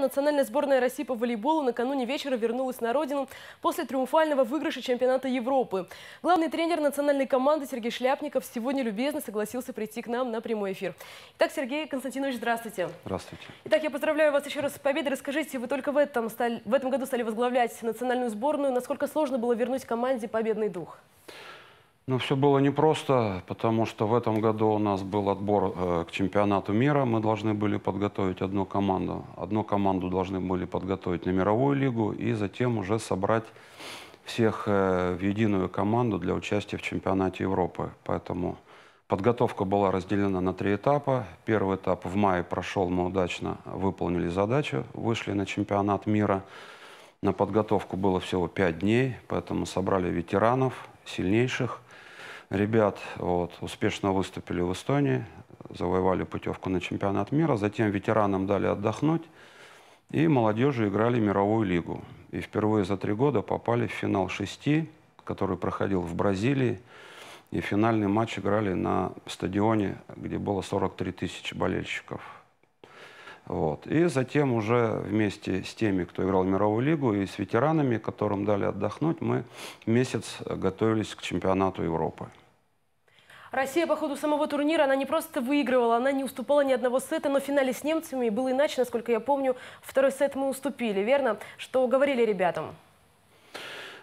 национальная сборная России по волейболу накануне вечера вернулась на родину после триумфального выигрыша чемпионата Европы. Главный тренер национальной команды Сергей Шляпников сегодня любезно согласился прийти к нам на прямой эфир. Итак, Сергей Константинович, здравствуйте. Здравствуйте. Итак, я поздравляю вас еще раз с победой. Расскажите, вы только в этом, стали, в этом году стали возглавлять национальную сборную. Насколько сложно было вернуть команде победный дух? Ну, все было непросто, потому что в этом году у нас был отбор э, к чемпионату мира. Мы должны были подготовить одну команду. Одну команду должны были подготовить на мировую лигу и затем уже собрать всех э, в единую команду для участия в чемпионате Европы. Поэтому подготовка была разделена на три этапа. Первый этап в мае прошел, мы удачно выполнили задачу, вышли на чемпионат мира. На подготовку было всего пять дней, поэтому собрали ветеранов, сильнейших – ребят вот, успешно выступили в Эстонии, завоевали путевку на чемпионат мира, затем ветеранам дали отдохнуть, и молодежи играли мировую лигу. И впервые за три года попали в финал шести, который проходил в Бразилии, и финальный матч играли на стадионе, где было 43 тысячи болельщиков. Вот. И затем уже вместе с теми, кто играл в мировую лигу, и с ветеранами, которым дали отдохнуть, мы месяц готовились к чемпионату Европы. Россия по ходу самого турнира, она не просто выигрывала, она не уступала ни одного сета, но в финале с немцами было иначе, насколько я помню. Второй сет мы уступили, верно? Что говорили ребятам?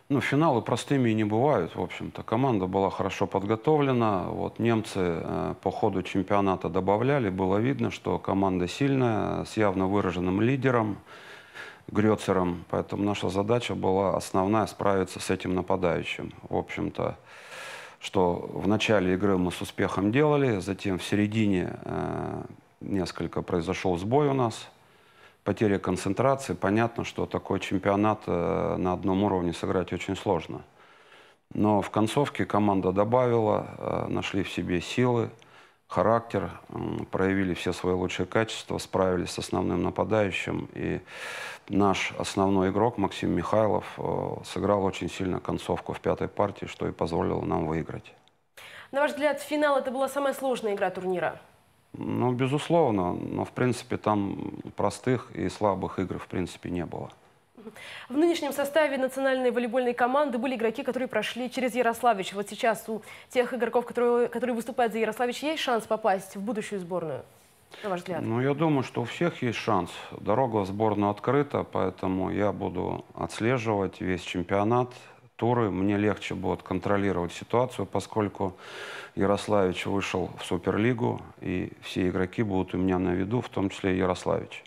Ну, финалы простыми и не бывают, в общем-то. Команда была хорошо подготовлена. Вот немцы э, по ходу чемпионата добавляли. Было видно, что команда сильная, с явно выраженным лидером. Грёцером. Поэтому наша задача была основная справиться с этим нападающим. В общем-то, что в начале игры мы с успехом делали, затем в середине э, несколько произошел сбой у нас, потеря концентрации. Понятно, что такой чемпионат э, на одном уровне сыграть очень сложно. Но в концовке команда добавила, э, нашли в себе силы, характер, проявили все свои лучшие качества, справились с основным нападающим. И наш основной игрок Максим Михайлов э, сыграл очень сильно концовку в пятой партии, что и позволило нам выиграть. На ваш взгляд, финал это была самая сложная игра турнира? Ну, безусловно, но в принципе там простых и слабых игр в принципе не было. В нынешнем составе национальной волейбольной команды были игроки, которые прошли через Ярославич. Вот сейчас у тех игроков, которые, которые выступают за Ярославич, есть шанс попасть в будущую сборную? На ваш взгляд? Ну, я думаю, что у всех есть шанс. Дорога в сборную открыта, поэтому я буду отслеживать весь чемпионат, туры. Мне легче будет контролировать ситуацию, поскольку Ярославич вышел в Суперлигу, и все игроки будут у меня на виду, в том числе Ярославич.